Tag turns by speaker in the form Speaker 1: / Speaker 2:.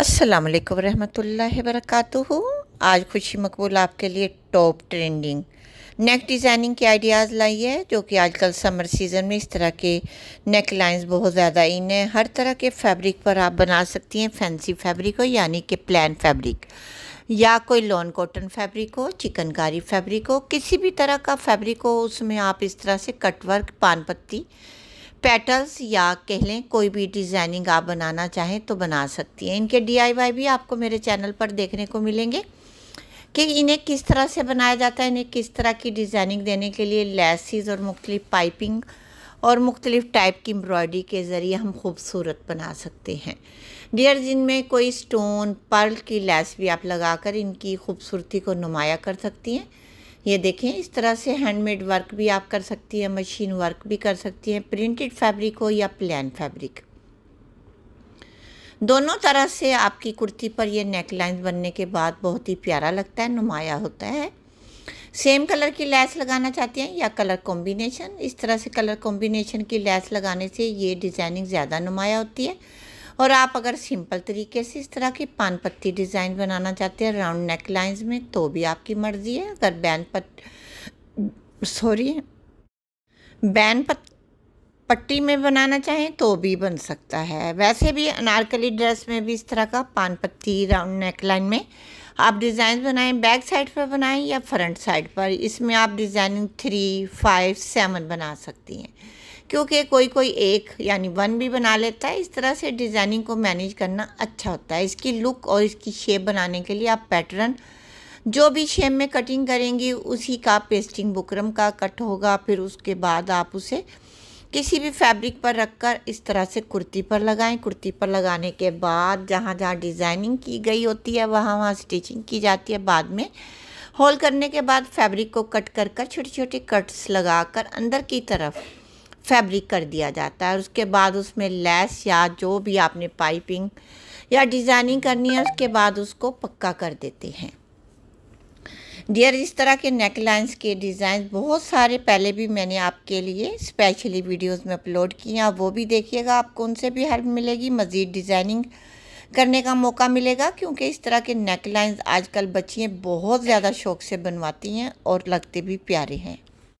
Speaker 1: अस्सलाम वालेकुम रहमतुल्लाहि वरकatuhu आज खुशी मकबूल आपके लिए टॉप ट्रेंडिंग नेक डिज़ाइनिंग के आइडियाज़ लाई है जो कि आजकल समर सीज़न में इस तरह के नेक लाइंस बहुत ज़्यादा इन है हर तरह के फैब्रिक पर आप बना सकती हैं फैंसी फैब्रिक हो यानी कि प्लान फैब्रिक या कोई लॉन कॉटन फैब्रिक हो चिकनकारी फैब्रिक हो किसी भी तरह का फैब्रिक हो उसमें आप इस तरह से कटवर्क पान पत्ती पेटल्स या कह लें कोई भी डिज़ाइनिंग आप बनाना चाहें तो बना सकती हैं इनके वाई भी आपको मेरे चैनल पर देखने को मिलेंगे कि इन्हें किस तरह से बनाया जाता है इन्हें किस तरह की डिज़ाइनिंग देने के लिए लेसिस और मुख्तलिफ पाइपिंग और मुख्तलिफ टाइप की एम्ब्रॉयडरी के ज़रिए हम खूबसूरत बना सकते हैं डियर जिनमें कोई स्टोन पर्ल की लेस भी आप लगाकर इनकी खूबसूरती को नुमाया कर सकती हैं ये देखें इस तरह से हैंडमेड वर्क भी आप कर सकती हैं मशीन वर्क भी कर सकती हैं प्रिंटेड फैब्रिक हो या प्लान फैब्रिक दोनों तरह से आपकी कुर्ती पर ये नेक लाइन बनने के बाद बहुत ही प्यारा लगता है नुमाया होता है सेम कलर की लैस लगाना चाहती हैं या कलर कॉम्बिनेशन इस तरह से कलर कॉम्बिनेशन की लैस लगाने से ये डिज़ाइनिंग ज़्यादा नुमाया होती है और आप अगर सिंपल तरीके से इस तरह की पान पत्ती डिज़ाइन बनाना चाहते हैं राउंड नेक लाइंस में तो भी आपकी मर्ज़ी है अगर बैन पट सॉरी बैन पत पट्टी में बनाना चाहें तो भी बन सकता है वैसे भी अनारकली ड्रेस में भी इस तरह का पान पत्ती राउंड नेक लाइन में आप डिज़ाइन बनाएं बैक साइड पर बनाएं या फ्रंट साइड पर इसमें आप डिज़ाइनिंग थ्री फाइव सेवन बना सकती हैं क्योंकि कोई कोई एक यानी वन भी बना लेता है इस तरह से डिज़ाइनिंग को मैनेज करना अच्छा होता है इसकी लुक और इसकी शेप बनाने के लिए आप पैटर्न जो भी शेप में कटिंग करेंगी उसी का पेस्टिंग बुकरम का कट होगा फिर उसके बाद आप उसे किसी भी फैब्रिक पर रखकर इस तरह से कुर्ती पर लगाएं कुर्ती पर लगाने के बाद जहाँ जहाँ डिज़ाइनिंग की गई होती है वहाँ वहाँ स्टिचिंग की जाती है बाद में होल करने के बाद फैब्रिक को कट कर कर छोटे छोटे कट्स लगाकर अंदर की तरफ फैब्रिक कर दिया जाता है उसके बाद उसमें लेस या जो भी आपने पाइपिंग या डिज़ाइनिंग करनी है उसके बाद उसको पक्का कर देते हैं डियर इस तरह के नेक लाइन्स के डिज़ाइन बहुत सारे पहले भी मैंने आपके लिए स्पेशली वीडियोस में अपलोड किए हैं वो भी देखिएगा आपको उनसे भी हेल्प मिलेगी मज़ीद डिज़ाइनिंग करने का मौका मिलेगा क्योंकि इस तरह के नेक लाइन्स आजकल बच्चियाँ बहुत ज़्यादा शौक से बनवाती हैं और लगते भी प्यारे हैं